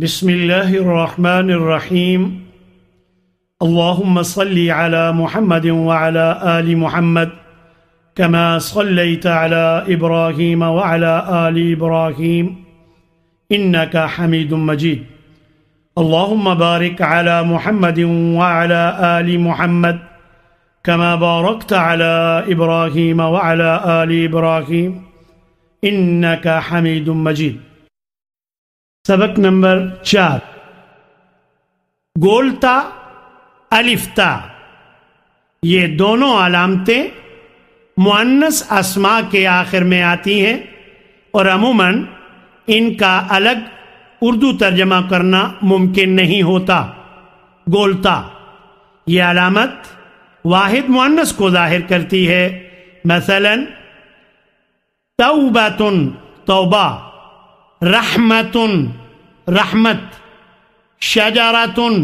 بسم الله الرحمن الرحيم اللهم صل على محمد وعلى آل محمد كما صليت على إبراهيم وعلى آل إبراهيم إنك حميد مجيد اللهم بارك على محمد وعلى آل محمد كما باركت على إبراهيم وعلى آل إبراهيم إنك حميد مجيد سبق نمبر چار گولتا الفتا یہ دونوں علامتیں معنس اسما کے آخر میں آتی ہیں اور عموماً ان کا الگ اردو ترجمہ کرنا ممکن نہیں ہوتا گولتا یہ علامت واحد معنس کو ظاہر کرتی ہے مثلا مثلاً توبہ رحمتن رحمت شجارتن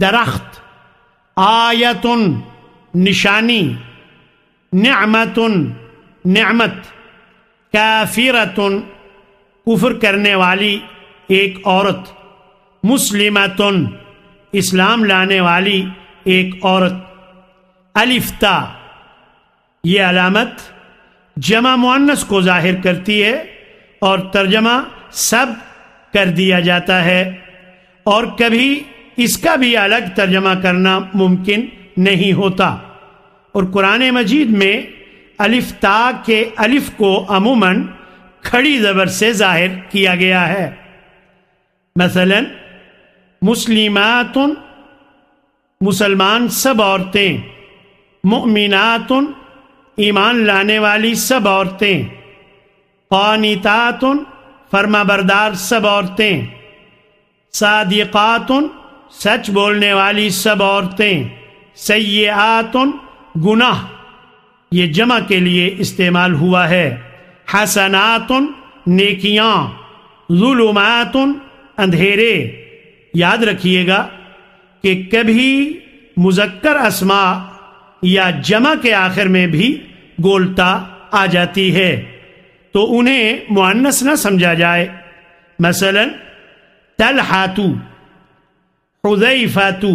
درخت آیتن نشانی نعمتن نعمت کافرتن کفر کرنے والی ایک عورت مسلمتن اسلام لانے والی ایک عورت الفتا یہ علامت جمع معنس کو ظاہر کرتی ہے اور ترجمہ سب کر دیا جاتا ہے اور کبھی اس کا بھی الگ ترجمہ کرنا ممکن نہیں ہوتا اور قرآن مجید میں الف تا کے الف کو عموماً کھڑی زبر سے ظاہر کیا گیا ہے مثلا مسلماتن مسلمان سب عورتیں مؤمناتن ایمان لانے والی سب عورتیں قانتاتن فرما بردار سب عورتیں صادقات سچ بولنے والی سب عورتیں سیئات گناہ یہ جمع کے لیے استعمال ہوا ہے حسناتن نیکیاں ظلماتن اندھیرے یاد رکھیے گا کہ کبھی مذکر اسما یا جمع کے آخر میں بھی گولتا آ جاتی ہے تو انہیں معنس نہ سمجھا جائے مثلاً طلحاتو عذیفاتو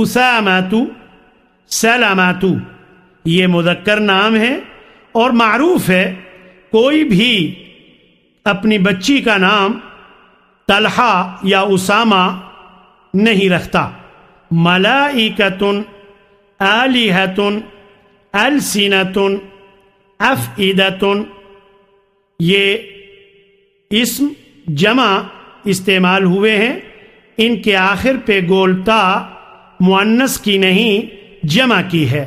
اساماتو سلاماتو یہ مذکر نام ہے اور معروف ہے کوئی بھی اپنی بچی کا نام طلحہ یا اسامہ نہیں رکھتا ملائکتن تن السینتن افعیدتن یہ اسم جمع استعمال ہوئے ہیں ان کے آخر پہ گولتا معنس کی نہیں جمع کی ہے